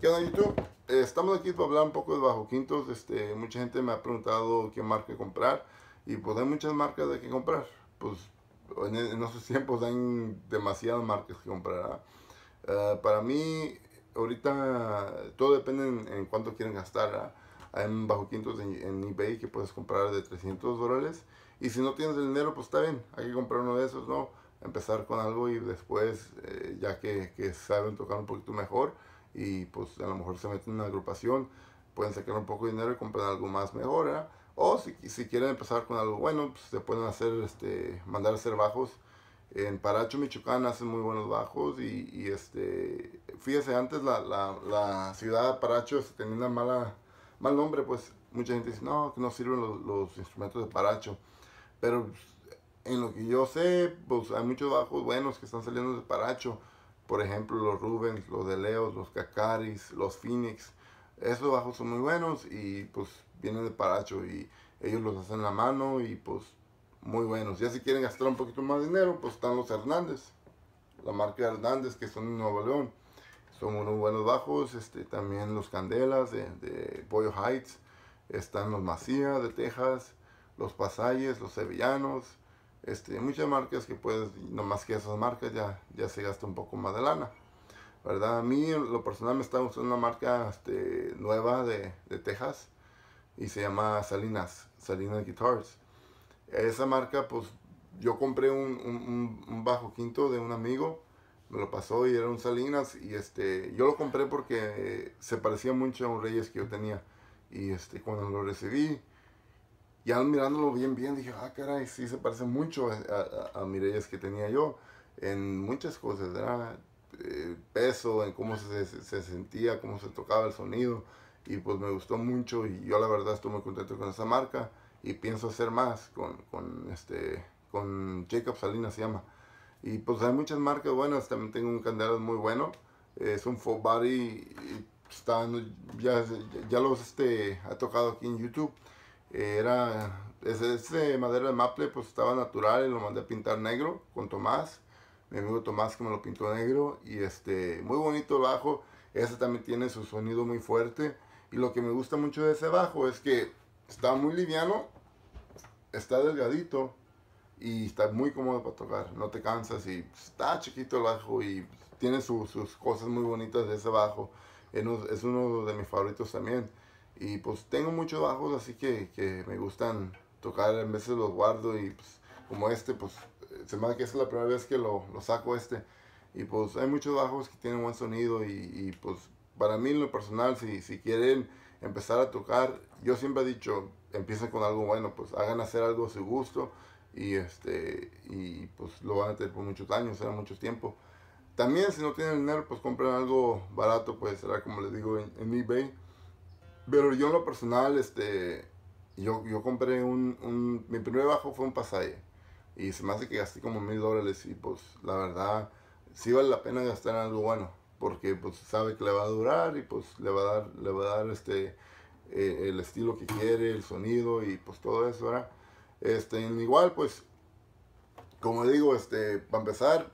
¿Qué onda YouTube? Eh, estamos aquí para hablar un poco de bajo quintos. Este, mucha gente me ha preguntado qué marca comprar y pues hay muchas marcas de qué comprar. Pues en, e, en esos tiempos hay demasiadas marcas que comprar. ¿ah? Eh, para mí, ahorita todo depende en, cuánto quieren gastar. ¿ah? Hay Hay bajo quintos en, eBay que puedes comprar de 300 dólares. Y si no tienes el dinero, pues está bien. Hay que comprar uno de esos, ¿no? Empezar con algo y después, eh, ya que, que saben tocar un poquito mejor, y pues a lo mejor se meten en una agrupación, pueden sacar un poco de dinero y comprar algo más mejor, O si, si, quieren empezar con algo bueno, pues se pueden hacer, este, mandar a hacer bajos. En Paracho, Michoacán hacen muy buenos bajos y, y este, fíjese, antes la, la, la ciudad de Paracho este, tenía una mala, mal nombre, pues mucha gente dice, no, que no sirven los, los instrumentos de Paracho. Pero pues, en lo que yo sé, pues hay muchos bajos buenos que están saliendo de Paracho por ejemplo, los Rubens, los de Leos los Cacaris, los Phoenix. Esos bajos son muy buenos y pues vienen de Paracho y ellos los hacen la mano y pues muy buenos. Ya si quieren gastar un poquito más de dinero, pues están los Hernández, la marca Hernández que son de Nuevo León. Son unos buenos bajos, este, también los Candelas de, de Heights, están los Macías de Texas, los Pasalles, los Sevillanos, este, muchas marcas que puedes, más que esas marcas ya, ya se gasta un poco más de lana. ¿Verdad? A mí, lo personal, me está gustando una marca este, nueva de, Texas y se llama Salinas, Salinas Guitars. Esa marca, pues yo compré un, bajo quinto de un amigo, me lo pasó y era un Salinas y este, yo lo compré porque se parecía mucho a un Reyes que yo tenía y este, cuando lo recibí ya mirándolo bien, bien, dije, ah, caray, sí se parece mucho a, a, que tenía yo en muchas cosas, era El eh, peso, en cómo se, se, sentía, cómo se tocaba el sonido. Y pues me gustó mucho y yo la verdad estoy muy contento con esa marca y pienso hacer más con, con este, con Jacob Salinas se llama. Y pues hay muchas marcas buenas, también tengo un candado muy bueno, es un full body, y está, ya, ya los este, ha tocado aquí en YouTube era ese, madera de maple pues estaba natural y lo mandé a pintar negro con Tomás mi amigo Tomás que me lo pintó negro y este muy bonito el bajo ese también tiene su sonido muy fuerte y lo que me gusta mucho de ese bajo es que está muy liviano está delgadito y está muy cómodo para tocar no te cansas y está chiquito el bajo y tiene sus cosas muy bonitas de ese bajo es uno de mis favoritos también y pues tengo muchos bajos, así que, que me gustan tocar, en veces los guardo y pues como este, pues se me hace que es la primera vez que lo, lo saco este. Y pues hay muchos bajos que tienen buen sonido y, y pues para mí en lo personal, si, si, quieren empezar a tocar, yo siempre he dicho, empiecen con algo bueno, pues hagan hacer algo a su gusto y, este, y pues lo van a tener por muchos años, será mucho tiempo. También si no tienen dinero, pues compren algo barato, pues será como les digo en, en eBay pero yo en lo personal, este, yo, yo compré un, un, mi primer bajo fue un pasaje. Y se me hace que gasté como mil dólares y pues la verdad, sí vale la pena gastar en algo bueno. Porque pues sabe que le va a durar y pues le va a dar, le va a dar este, e, el estilo que quiere, el sonido y pues todo eso, ¿verdad? Este, igual pues, como digo, este, para empezar,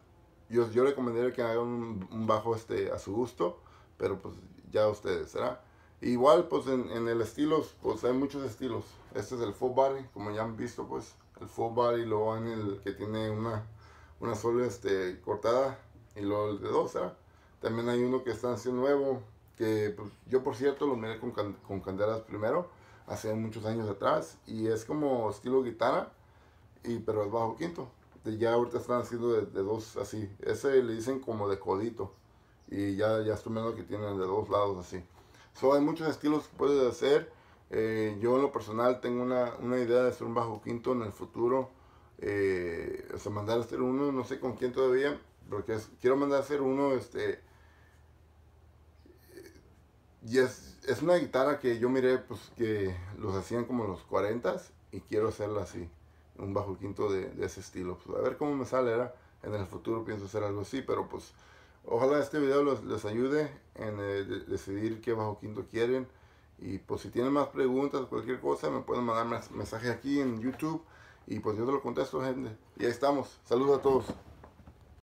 yo, yo recomendaría que haga un, bajo este, a su gusto, pero pues ya ustedes, ¿verdad? Igual, pues en, en, el estilo, pues hay muchos estilos. Este es el full body, como ya han visto, pues el full body, luego en el que tiene una, una sola este, cortada y luego el de dos, ¿verdad? ¿ah? También hay uno que está haciendo nuevo, que pues, yo por cierto lo miré con, con candelas primero, hace muchos años atrás, y es como estilo guitarra, y, pero es bajo quinto. ya ahorita están haciendo de, dos así. Ese le dicen como de codito, y ya, ya estoy viendo que tienen de dos lados así. So, hay muchos estilos que puedes hacer. Eh, yo en lo personal tengo una, idea de hacer un bajo quinto en el futuro. Eh, o sea, mandar a hacer uno, no sé con quién todavía, porque quiero mandar a hacer uno, este... Y es, una guitarra que yo miré, pues, que los hacían como los 40 y quiero hacerla así, un bajo quinto de, ese estilo. Pues, a ver cómo me sale, en el futuro pienso hacer algo así, pero pues Ojalá este video les ayude en eh, decidir qué bajo quinto quieren. Y pues si tienen más preguntas, cualquier cosa, me pueden mandar mensajes aquí en YouTube. Y pues yo te lo contesto, gente. Y ahí estamos. Saludos a todos.